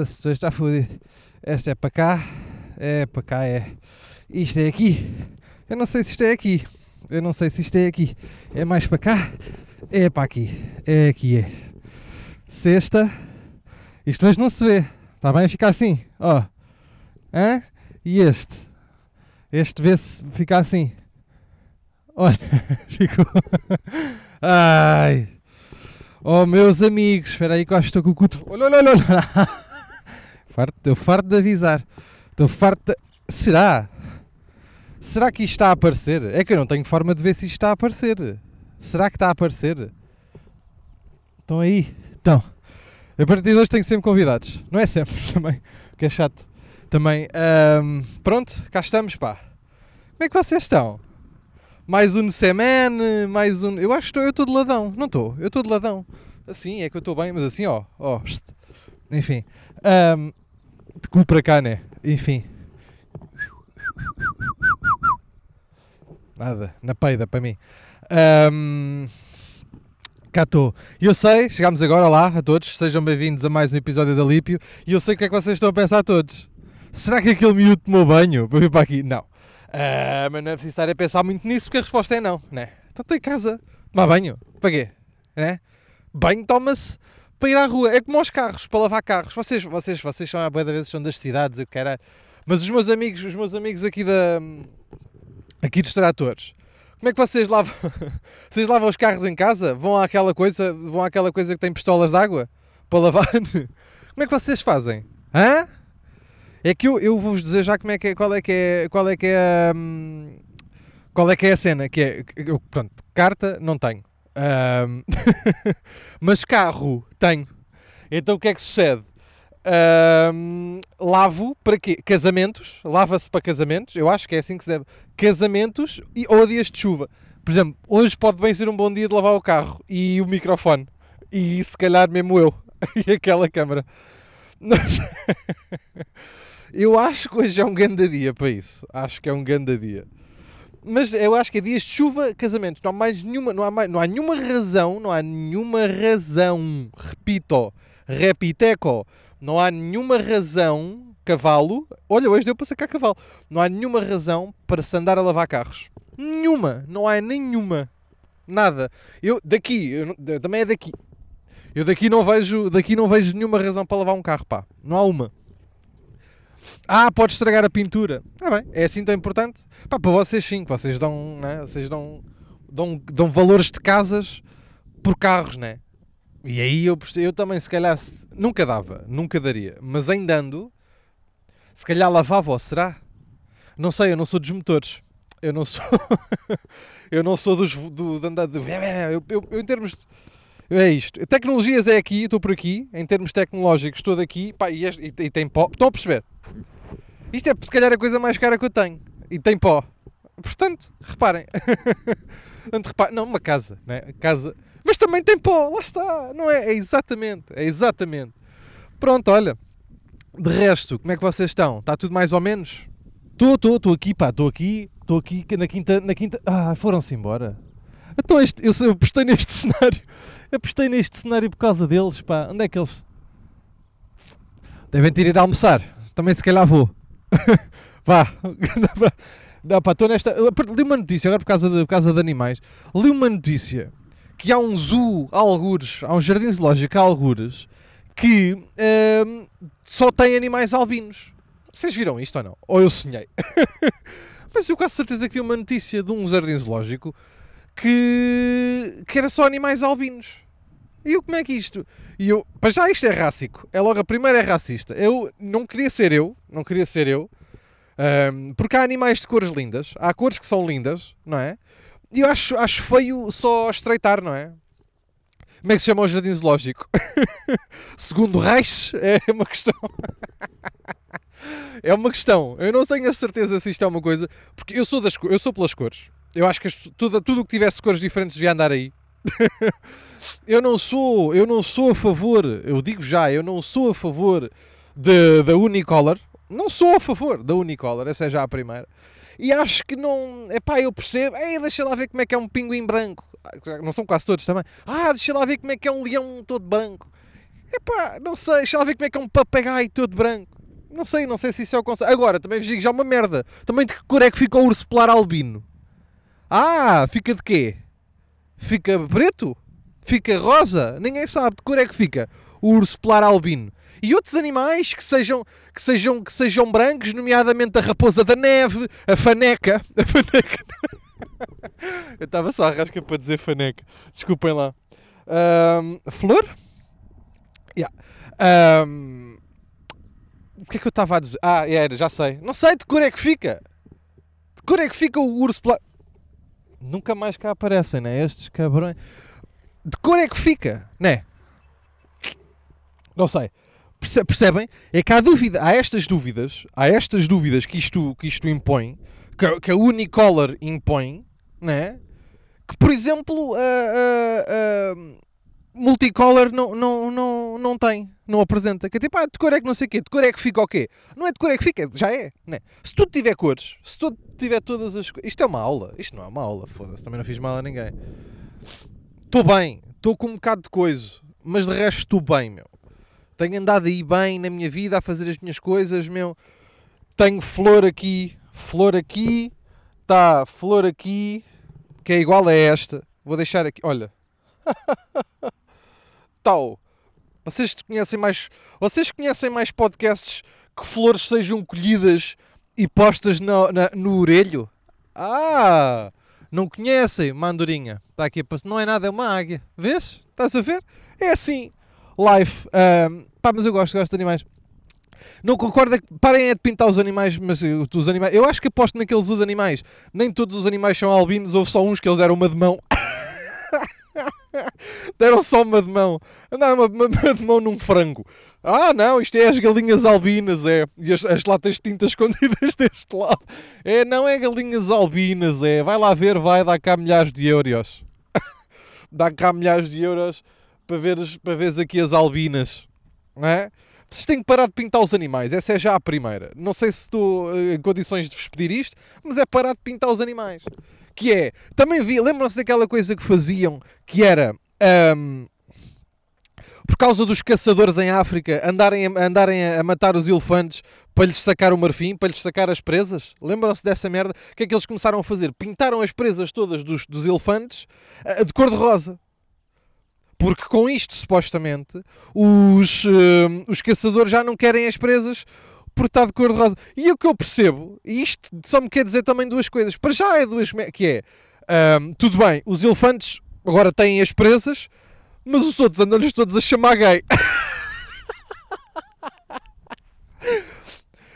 Foda-se, estou está fodido. Esta é para cá. É para cá, é. Isto é aqui. Eu não sei se isto é aqui. Eu não sei se isto é aqui. É mais para cá? É para aqui. É aqui, é. Sexta. Isto hoje não se vê. Está bem? Fica assim. Ó. Hã? E este? Este vê-se. Fica assim. Olha. Ficou. Ai. Oh, meus amigos. Espera aí que eu acho que estou com o cotovelo. Olha, olha, olha farto, estou farto de avisar. Estou farto de... Será? Será que isto está a aparecer? É que eu não tenho forma de ver se isto está a aparecer. Será que está a aparecer? Estão aí? Estão. A partir de hoje tenho sempre convidados. Não é sempre, também. que é chato. Também. Um, pronto, cá estamos, pá. Como é que vocês estão? Mais um Semen, mais um. Eu acho que estou, eu estou de ladão. Não estou, eu estou de ladão. Assim, é que eu estou bem, mas assim, ó. ó. Enfim. Um, de cu para cá, né? Enfim. Nada, na peida para mim. Um, cá estou. eu sei, chegámos agora lá a todos, sejam bem-vindos a mais um episódio da Lípio. E eu sei o que é que vocês estão a pensar a todos. Será que aquele miúdo tomou banho para vir para aqui? Não. Uh, mas não é preciso estar a pensar muito nisso, porque a resposta é não, né? Então estou em casa, tomar banho. Para quê? Né? Banho toma-se para ir à rua. É como aos carros, para lavar carros. Vocês, vocês, vocês são, a boa da vezes, são das cidades, eu quero... É- Mas os meus amigos, os meus amigos aqui da... Aqui dos tratores. Como é que vocês lavam? vocês lavam os carros em casa? Vão àquela coisa, vão àquela coisa que tem pistolas de água para lavar? como é que vocês fazem? Hã? É que eu, eu vou-vos dizer já como é que é, qual é que é, qual é que é, hum, qual é que é a cena, que é, eu, pronto, carta não tenho, um, mas carro tenho. Então o que é que sucede? Um, lavo para quê? Casamentos. Lava-se para casamentos. Eu acho que é assim que se deve. Casamentos e, ou dias de chuva. Por exemplo, hoje pode bem ser um bom dia de lavar o carro e o microfone. E se calhar mesmo eu. e aquela câmara. eu acho que hoje é um grande dia para isso. Acho que é um grande dia mas eu acho que é dias de chuva, casamentos. Não há mais nenhuma, não há, mais, não há nenhuma razão, não há nenhuma razão, repito, repiteco, não há nenhuma razão, cavalo, olha, hoje deu para sacar cavalo, não há nenhuma razão para se andar a lavar carros. Nenhuma, não há nenhuma. Nada. Eu daqui, eu, também é daqui. Eu daqui não vejo, daqui não vejo nenhuma razão para lavar um carro, pá. Não há uma. Ah, pode estragar a pintura. Ah, bem, é assim tão importante? Pá, para vocês sim, vocês dão, né? vocês dão, dão, dão valores de casas por carros, né? E aí eu, eu também, se calhar, nunca dava, nunca daria, mas ainda ando, se calhar lavava ou será? Não sei, eu não sou dos motores. Eu não sou. eu não sou dos. Do, de andar. De, eu, eu, eu, em termos. De, é isto. Tecnologias é aqui, estou por aqui, em termos tecnológicos, estou daqui pá, e, este, e, e tem pó. Estão a perceber? Isto é se calhar a coisa mais cara que eu tenho. E tem pó. Portanto, reparem. Não, uma casa, né? Casa. Mas também tem pó, lá está. Não é? É exatamente, é exatamente. Pronto, olha. De resto, como é que vocês estão? Está tudo mais ou menos? Estou, estou, estou aqui, pá, estou aqui, estou aqui na quinta, na quinta. Ah, foram-se embora. Então este, eu, eu apostei neste cenário. Eu apostei neste cenário por causa deles, pá. Onde é que eles. Devem ter ido almoçar. Também se calhar vou. Vá. Não, pá, estou nesta. Li uma notícia, agora por causa, de, por causa de animais. Li uma notícia que há um zoo, há algures, há um jardim zoológico, há algures, que ehm, só tem animais albinos. Vocês viram isto ou não? Ou eu sonhei? Mas eu quase certeza que vi uma notícia de um jardim zoológico que, que era só animais albinos. E eu, como é que isto? E eu, para já isto é rássico. É logo a primeira é racista. Eu não queria ser eu, não queria ser eu, um, porque há animais de cores lindas, há cores que são lindas, não é? E eu acho, acho feio só estreitar, não é? Como é que se chama o jardim zoológico? Segundo Reich, é uma questão. é uma questão. Eu não tenho a certeza se isto é uma coisa. Porque eu sou, das, eu sou pelas cores eu acho que tudo, tudo o que tivesse cores diferentes devia andar aí. eu não sou, eu não sou a favor, eu digo já, eu não sou a favor da Unicolor. Não sou a favor da Unicolor, essa é já a primeira. E acho que não. é pá eu percebo. Ei, deixa lá ver como é que é um pinguim branco. Não são quase todos também. Ah, deixa lá ver como é que é um leão todo branco. é pá não sei. Deixa lá ver como é que é um papagaio todo branco. Não sei, não sei se isso é o conceito. Agora, também vos digo já é uma merda. Também de que cor é que ficou o urso polar albino? Ah, fica de quê? Fica preto? Fica rosa? Ninguém sabe de cor é que fica. O urso polar albino. E outros animais que sejam, que sejam, que sejam brancos, nomeadamente a raposa da neve, a faneca. A faneca. Eu estava só a rasca para dizer faneca. Desculpem lá. Um, flor? Yeah. Um, o que é que eu estava a dizer? Ah, era, é, já sei. Não sei de cor é que fica. De cor é que fica o urso polar nunca mais cá aparecem, né? Estes cabrões. De cor é que fica, né? Não sei. Perce percebem? É que há dúvida, há estas dúvidas, há estas dúvidas que isto, que isto impõe, que, que a Unicolor impõe, né? Que, por exemplo, a, a multicolor não, não, não, não tem, não apresenta. Que é tipo, ah, de cor é que não sei o quê, de cor é que fica o quê? Não é de cor é que fica, já é. Né? Se tudo tiver cores, se tudo tiver todas as cores. Isto é uma aula, isto não é uma aula, foda-se, também não fiz mal a ninguém. Estou bem, estou com um bocado de coisa, mas de resto estou bem, meu. Tenho andado aí bem na minha vida, a fazer as minhas coisas, meu. Tenho flor aqui, flor aqui, tá, flor aqui, que é igual a esta. Vou deixar aqui, olha. tal. Vocês conhecem mais, vocês conhecem mais podcasts que flores sejam colhidas e postas no, na, no orelho? Ah! Não conhecem? Mandorinha. Está aqui a Não é nada, é uma águia. Vês? Estás a ver? É assim. Life. pá, mas eu gosto, gosto de animais. Não concordo, é parem é de pintar os animais, mas os animais, eu acho que aposto naqueles os animais. Nem todos os animais são albinos, houve só uns que eles eram uma de mão. Deram só uma de mão. Não, uma, uma, de mão num frango. Ah, não, isto é as galinhas albinas, é. E as, as latas de tinta escondidas deste lado. É, não é galinhas albinas, é. Vai lá ver, vai, dá cá milhares de euros. dá cá milhares de euros para veres, para veres aqui as albinas. Não é? Vocês têm que parar de pintar os animais, essa é já a primeira. Não sei se estou eh, em condições de vos pedir isto, mas é parar de pintar os animais que é, também vi, lembram-se daquela coisa que faziam, que era... Um, por causa dos caçadores em África andarem, a, andarem a matar os elefantes para lhes sacar o marfim, para lhes sacar as presas. Lembram-se dessa merda? O que é que eles começaram a fazer? Pintaram as presas todas dos, dos elefantes ah, de cor-de-rosa. Porque com isto, supostamente, os, uh, os caçadores já não querem as presas, porque de cor de rosa. E o que eu percebo, e isto só me quer dizer também duas coisas. Para já é duas. que é. Um, tudo bem, os elefantes agora têm as presas, mas os outros andam-lhes todos a chamar gay.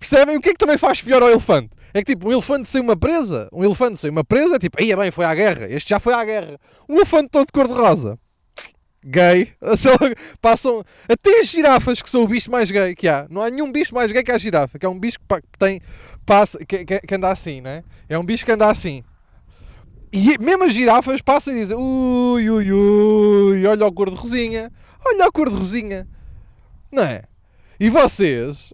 Percebem? O que é que também faz pior ao elefante? É que tipo, um elefante sem uma presa, um elefante sem uma presa é tipo, é bem, foi à guerra, este já foi à guerra. Um elefante todo de cor-de-rosa gay, passam até as girafas, que são o bicho mais gay que há. Não há nenhum bicho mais gay que a girafa, que é um bicho que tem passa, que, que, que anda assim, né? É um bicho que anda assim. E mesmo as girafas passam e dizem: ui, ui, ui, olha a cor de rosinha, olha a cor de rosinha, não é? E vocês,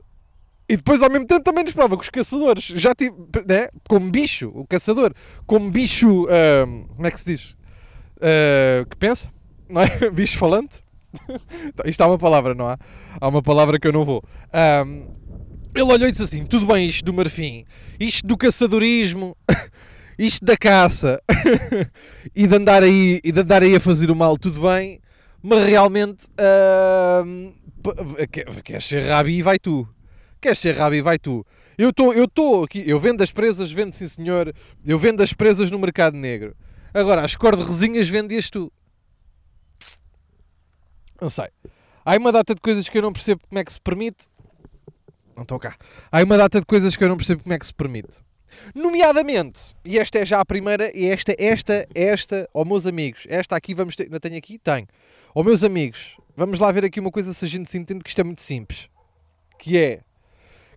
e depois ao mesmo tempo também nos prova que os caçadores já tive, né? Como bicho, o caçador, como bicho, hum, como é que se diz? Uh, que pensa? não é? Bicho falante? Então, isto há uma palavra, não há? Há uma palavra que eu não vou. Um, ele olhou e disse assim: tudo bem, isto do marfim, isto do caçadorismo, isto da caça e, de andar aí, e de andar aí a fazer o mal, tudo bem, mas realmente um, eh, queres ser rabi e vai tu. Queres ser rabi e vai tu. Eu estou eu tô aqui, eu vendo as presas, vendo sim senhor, eu vendo as presas no mercado negro. Agora, as cordes de resinhas vendias tu. Não sei. Há uma data de coisas que eu não percebo como é que se permite. Não estou cá. Há uma data de coisas que eu não percebo como é que se permite. Nomeadamente, e esta é já a primeira, e esta, esta, esta, ó oh, meus amigos, esta aqui vamos ter, ainda tenho aqui? Tenho. Ó oh, meus amigos, vamos lá ver aqui uma coisa se a gente se entende que isto é muito simples. Que é,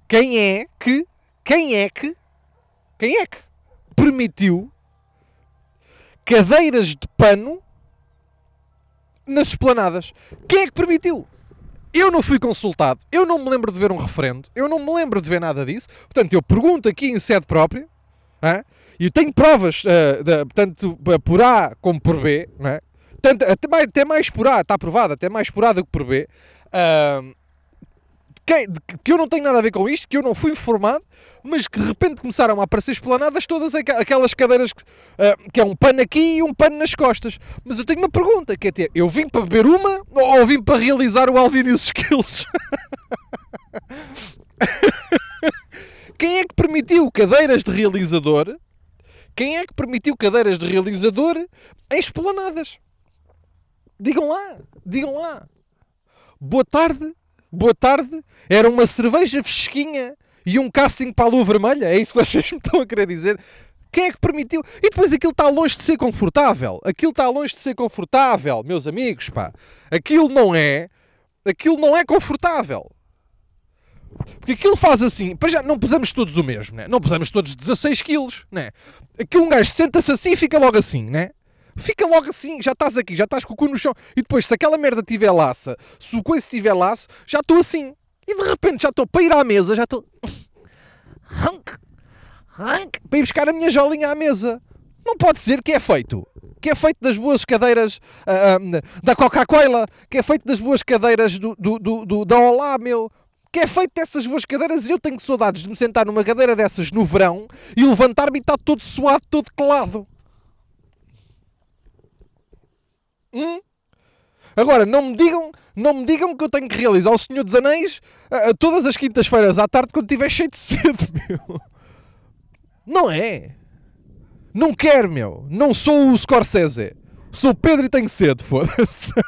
quem é que, quem é que, quem é que permitiu cadeiras de pano nas esplanadas. Quem é que permitiu? Eu não fui consultado, eu não me lembro de ver um referendo, eu não me lembro de ver nada disso. Portanto, eu pergunto aqui em sede própria, e tenho provas, uh, de, tanto por A como por B, é? tanto, até, mais, até mais por A, está aprovado, até mais por A do que por B. Uh, que, que eu não tenho nada a ver com isto, que eu não fui informado, mas que de repente começaram a aparecer esplanadas todas aquelas cadeiras que, uh, que é um pano aqui e um pano nas costas. Mas eu tenho uma pergunta, que é ter, tipo, eu vim para beber uma ou vim para realizar o Alvin e os Skills? Quem é que permitiu cadeiras de realizador? Quem é que permitiu cadeiras de realizador em esplanadas? Digam lá, digam lá. Boa tarde boa tarde, era uma cerveja fresquinha e um casting para a lua vermelha? É isso que vocês me estão a querer dizer? Quem é que permitiu? E depois aquilo está longe de ser confortável. Aquilo está longe de ser confortável, meus amigos, pá. Aquilo não é. Aquilo não é confortável. Porque aquilo faz assim. Para já, não pesamos todos o mesmo, né? Não pesamos todos 16 quilos, né? Aquilo um gajo senta-se assim e fica logo assim, né? fica logo assim, já estás aqui, já estás com o cu no chão. E depois, se aquela merda tiver laça, se o coice tiver laço, já estou assim. E de repente já estou para ir à mesa, já estou. para ir buscar a minha jolinha à mesa. Não pode ser que é feito. Que é feito das boas cadeiras uh, da Coca-Cola, que é feito das boas cadeiras do, do, do, do da Olá, meu que é feito dessas boas cadeiras. Eu tenho saudades de me sentar numa cadeira dessas no verão e levantar-me e estar tá todo suado, todo colado. Hum? Agora, não me digam, não me digam que eu tenho que realizar o Senhor dos Anéis a, ah, a ah, todas as quintas-feiras à tarde quando estiver cheio de cedo, meu. Não é? Não quero, meu. Não sou o Scorsese. Sou o Pedro e tenho cedo, foda-se.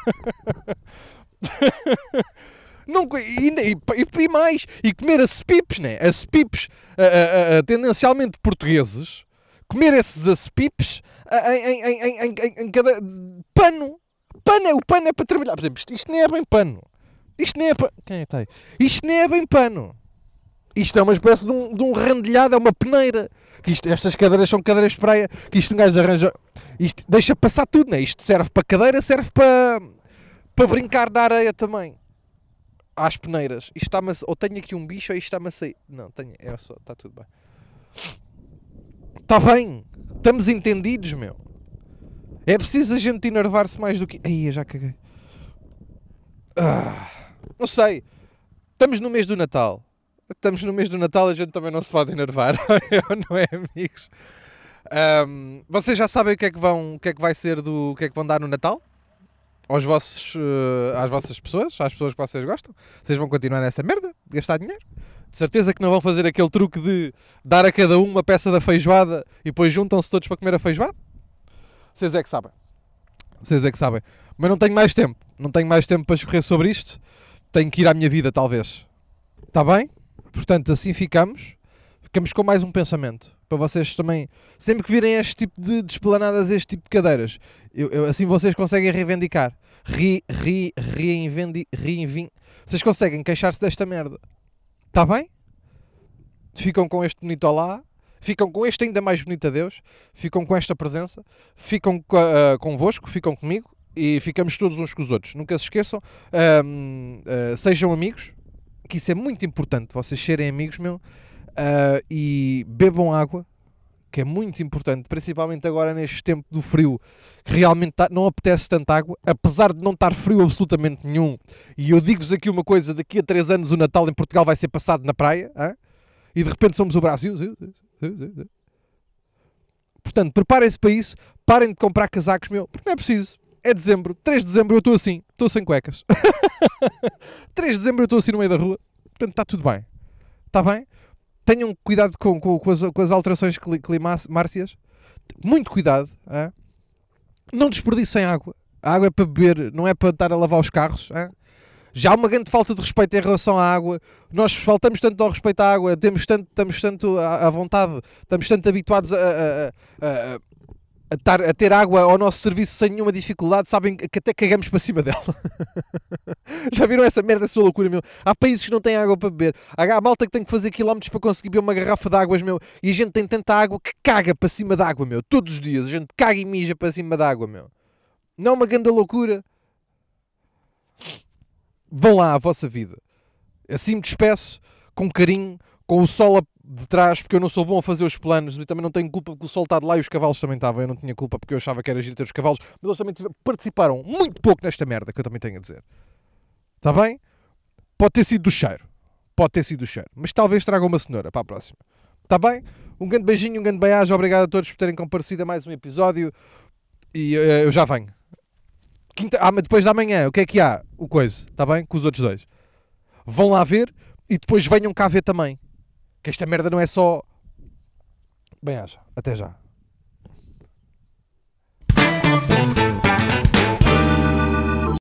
Não, e, e, e, mais, e comer acepipes, né? Acepipes uh, ah, uh, uh, tendencialmente portugueses, comer esses acepipes em, em, em, em cada pano. Pano é, o pano é para trabalhar. Por exemplo, isto, isto nem é bem pano. Isto nem é pano. Quem é que tá aí? Isto nem é bem pano. Isto é uma espécie de um, de um rendilhado, é uma peneira. Que isto, estas cadeiras são cadeiras de praia, que isto um gajo arranja. Isto deixa passar tudo, né? Isto serve para cadeira, serve para, para brincar na areia também. Às peneiras. Isto está-me a... Ou tenho aqui um bicho ou isto está-me a sair. Não, tenho. É só, está tudo bem. Está bem, estamos entendidos, meu. É preciso a gente enervar-se mais do que. Aí, já caguei. Ah, não sei. Estamos no mês do Natal. Estamos no mês do Natal, a gente também não se pode enervar, não é, amigos? Um, vocês já sabem o que é que vão, o que é que vai ser do, o que é que vão dar no Natal? Aos vossos, eh, às vossas pessoas, às pessoas que vocês gostam? Vocês vão continuar nessa merda? Gastar dinheiro? De certeza que não vão fazer aquele truque de dar a cada um uma peça da feijoada e depois juntam-se todos para comer a feijoada? Vocês é que sabem. Vocês é que sabem. Mas não tenho mais tempo. Não tenho mais tempo para escorrer sobre isto. Tenho que ir à minha vida, talvez. Está bem? Portanto, assim ficamos. Ficamos com mais um pensamento. Para vocês também, sempre que virem este tipo de desplanadas, este tipo de cadeiras, eu, eu, assim vocês conseguem reivindicar. Ri, ri, reinvendi, reinvin. Vocês conseguem queixar-se desta merda. Está bem? Ficam com este bonito lá, ficam com este ainda mais bonito a Deus, ficam com esta presença, ficam uh, convosco, ficam comigo e ficamos todos uns com os outros. Nunca se esqueçam, uh, sejam amigos, que isso é muito importante, vocês serem amigos, meu, uh, e bebam água, que é muito importante, principalmente agora neste tempo do frio, que realmente tá, não apetece tanta água, apesar de não estar frio absolutamente nenhum. E eu digo-vos aqui uma coisa: daqui a 3 anos o Natal em Portugal vai ser passado na praia, hein? e de repente somos o Brasil. Portanto, preparem-se para isso, parem de comprar casacos, meu, porque não é preciso. É dezembro, 3 de dezembro eu estou assim, estou sem cuecas. 3 de dezembro eu estou assim no meio da rua, portanto está tudo bem. Está bem? tenham cuidado com, com, com, as, com as, alterações climáticas, muito cuidado, não desperdicem água. A água é para beber, não é para estar a lavar os carros. Já há uma grande falta de respeito em relação à água. Nós faltamos tanto ao respeito à água, temos tanto, estamos tanto à, à vontade, estamos tanto habituados a, a, a, a, a ter água ao nosso serviço sem nenhuma dificuldade, sabem que até cagamos para cima dela. Já viram essa merda, essa loucura, meu? Há países que não têm água para beber. Há malta que tem que fazer quilómetros para conseguir beber uma garrafa de águas, meu. E a gente tem tanta água que caga para cima de água, meu. Todos os dias. A gente caga e mija para cima de água, meu. Não é uma grande loucura? Vão lá à vossa vida. Assim me despeço, com carinho, com o sol a de trás, porque eu não sou bom a fazer os planos e também não tenho culpa porque o sol está de lá e os cavalos também estavam. Eu não tinha culpa porque eu achava que era giro ter os cavalos, mas eles também participaram muito pouco nesta merda que eu também tenho a dizer. Está bem? Pode ter sido do cheiro. Pode ter sido do cheiro. Mas talvez traga uma cenoura para a próxima. Está bem? Um grande beijinho, um grande beijo. Obrigado a todos por terem comparecido a mais um episódio. E uh, eu já venho. Quinta, ah, mas depois da manhã, o que é que há? O coisa, está bem? Com os outros dois. Vão lá ver e depois venham cá ver também. Que esta merda não é só. Bem, haja. Até já.